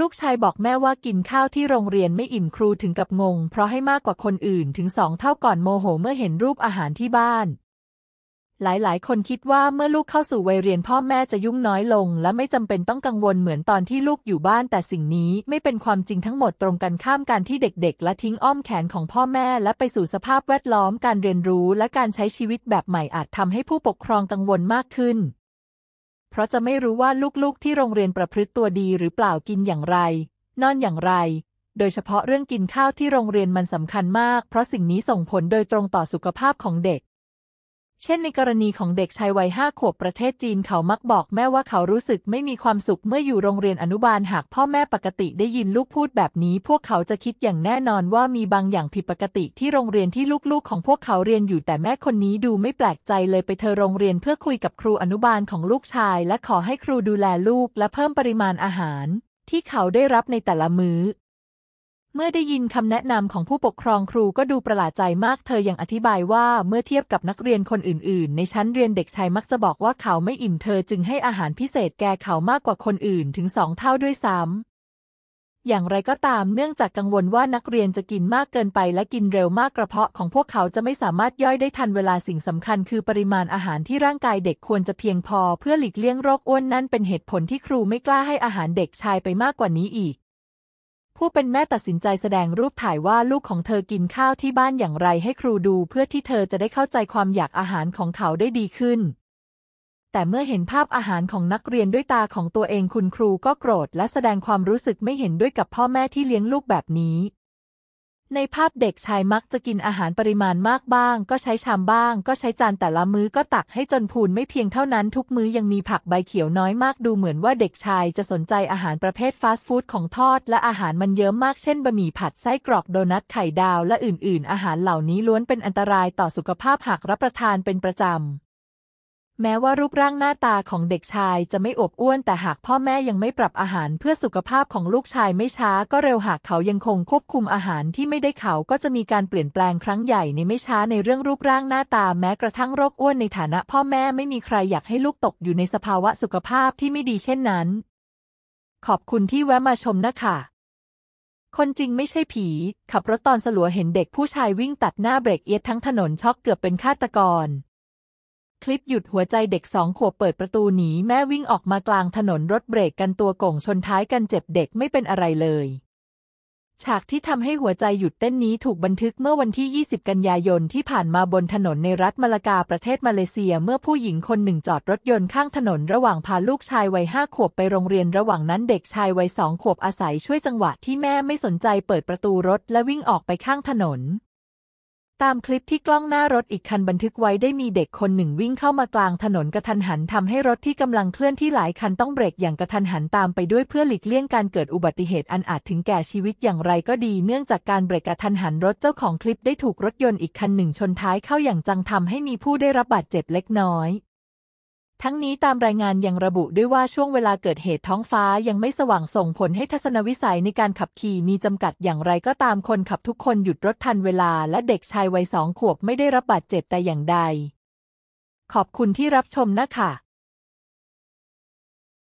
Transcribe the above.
ลูกชายบอกแม่ว่ากินข้าวที่โรงเรียนไม่อิ่มครูถึงกับงง เพราะให้มากกว่าคนอื่นถึงสองเท่าก่อนโมโห เมื่อเห็นรูปอาหารที่บ้าน หลายๆ คนคิดว่าเมื่อลูกเข้าสู่วัยเรียนพ่อแม่จะยุ่งน้อยลง และไม่จำเป็นต้องกังวลเหมือนตอนที่ลูกอยู่บ้าน แต่สิ่งนี้ไม่เป็นความจริงทั้งหมดตรงกันข้ามการที่เด็กๆและทิ้งอ้อมแขนของพ่อแม่ และไปสู่สภาพแวดล้อมการเรียนรู้ และการใช้ชีวิตแบบใหม่อาจทำให้ผู้ปกครองกังวลมากขึ้นเพราะจะไม่รู้ว่าลูก ๆ ที่โรงเรียนประพฤติตัวดีหรือเปล่ากินอย่างไร นอนอย่างไร โดยเฉพาะเรื่องกินข้าวที่โรงเรียนมันสำคัญมาก เพราะสิ่งนี้ส่งผลโดยตรงต่อสุขภาพของเด็กเช่น ในกรณีของเด็กชายวัยห้าขวบประเทศจีนเขามักบอกแม่ว่าเขารู้สึกไม่มีความสุขเมื่ออยู่โรงเรียนอนุบาลหากพ่อแม่ปกติได้ยินลูกพูดแบบนี้ พวกเขาจะคิดอย่างแน่นอนว่ามีบางอย่างผิดปกติที่โรงเรียนที่ลูกๆของพวกเขาเรียนอยู่ แต่แม่คนนี้ดูไม่แปลกใจเลยไปเธอโรงเรียนเพื่อคุยกับครูอนุบาลของลูกชาย และขอให้ครูดูแลลูกและเพิ่มปริมาณอาหาร ที่เขาได้รับในแต่ละมื้อเมื่อได้ยินคำแนะนำของผู้ปกครองครูก็ดูประหลาดใจมากเธอยังอธิบายว่าเมื่อเทียบกับนักเรียนคนอื่น ๆ ในชั้นเรียนเด็กชายมักจะบอกว่าเขาไม่อิ่ม เธอจึงให้อาหารพิเศษแก่เขามากกว่าคนอื่น ถึงสองเท่าด้วยซ้ำอย่างไรก็ตามเนื่องจากกังวลว่านักเรียนจะกินมากเกินไปและกินเร็วมาก กระเพาะของพวกเขาจะไม่สามารถย่อยได้ทันเวลาสิ่งสำคัญ คือปริมาณอาหารที่ร่างกายเด็กควรจะเพียงพอ เพื่อหลีกเลี่ยงโรคอ้วนนั่นเป็นเหตุผลที่ครูไม่กล้าให้อาหารเด็กชายไปมากกว่านี้อีกผู้เป็นแม่ตัดสินใจแสดงรูปถ่ายว่าลูกของเธอกินข้าวที่บ้านอย่างไรให้ครูดูเพื่อที่เธอจะได้เข้าใจความอยากอาหารของเขาได้ดีขึ้น แต่เมื่อเห็นภาพอาหารของนักเรียนด้วยตาของตัวเองคุณครูก็โกรธและแสดงความรู้สึกไม่เห็นด้วยกับพ่อแม่ที่เลี้ยงลูกแบบนี้ในภาพเด็กชายมักจะกินอาหารปริมาณมากบ้าง ก็ใช้ชามบ้างก็ใช้จานแต่ละมื้อก็ตักให้จนพูนไม่เพียงเท่านั้นทุกมื้อยังมีผักใบเขียวน้อยมากดูเหมือนว่าเด็กชายจะสนใจอาหารประเภทฟาสต์ฟู้ดของทอด และอาหารมันเยอะมาก เช่นบะหมี่ผัดไส้กรอกโดนัทไข่ดาว และอื่น ๆ อาหารเหล่านี้ล้วนเป็นอันตรายต่อสุขภาพหากรับประทานเป็นประจำแม้ว่ารูปร่างหน้าตาของเด็กชายจะไม่อบอ้วนแต่หากพ่อแม่ยังไม่ปรับอาหารเพื่อสุขภาพของลูกชายไม่ช้า ก็เร็วหากเขายังคงควบคุมอาหารที่ไม่ได้เขาก็จะมีการเปลี่ยนแปลงครั้งใหญ่ในไม่ช้าในเรื่องรูปร่างหน้าตาแม้กระทั่งโรคอ้วนในฐานะพ่อแม่ไม่มีใครอยากให้ลูกตกอยู่ในสภาวะสุขภาพที่ไม่ดีเช่นนั้น ขอบคุณที่แวะมาชมนะคะคนจริงไม่ใช่ผีขับรถตอนสลัวเห็นเด็กผู้ชายวิ่งตัดหน้าเบรกเอียดทั้งถนนช็อกเกือบเป็นฆาตกรคลิปหยุดหัวใจเด็กสองขวบเปิดประตูหนีแม่วิ่งออกมากลางถนนรถเบรกกันตัวก่งชนท้ายกันเจ็บเด็กไม่เป็นอะไรเลย ฉากที่ทำให้หัวใจหยุดเต้นนี้ถูกบันทึกเมื่อวันที่ 20 กันยายนที่ผ่านมาบนถนนในรัฐมาลากาประเทศมาเลเซีย เมื่อผู้หญิงคนหนึ่งจอดรถยนต์ข้างถนน ระหว่างพาลูกชายวัยห้าขวบไปโรงเรียนระหว่างนั้นเด็กชายวัยสองขวบอาศัยช่วยจังหวะที่แม่ไม่สนใจเปิดประตูรถและวิ่งออกไปข้างถนนตามคลิปที่กล้องหน้ารถอีกคันบันทึกไว้ได้มีเด็กคนหนึ่งวิ่งเข้ามากลางถนนกระทันหันทำให้รถที่กำลังเคลื่อนที่หลายคันต้องเบรกอย่างกระทันหันตามไปด้วยเพื่อหลีกเลี่ยงการเกิดอุบัติเหตุอันอาจถึงแก่ชีวิตอย่างไร ก็ดีเนื่องจากการเบรกกระทันหันรถเจ้าของคลิปได้ถูกรถยนต์อีกคันหนึ่งชนท้ายเข้าอย่างจังทำให้มีผู้ได้รับบาดเจ็บเล็กน้อยทั้งนี้ตามรายงานยังระบุด้วยว่าช่วงเวลาเกิดเหตุท้องฟ้ายังไม่สว่างส่งผลให้ทัศนวิสัยในการขับขี่มีจำกัดอย่างไรก็ตามคนขับทุกคนหยุดรถทันเวลาและเด็กชายวัยสองขวบไม่ได้รับบาดเจ็บแต่อย่างใด ขอบคุณที่รับชมนะคะ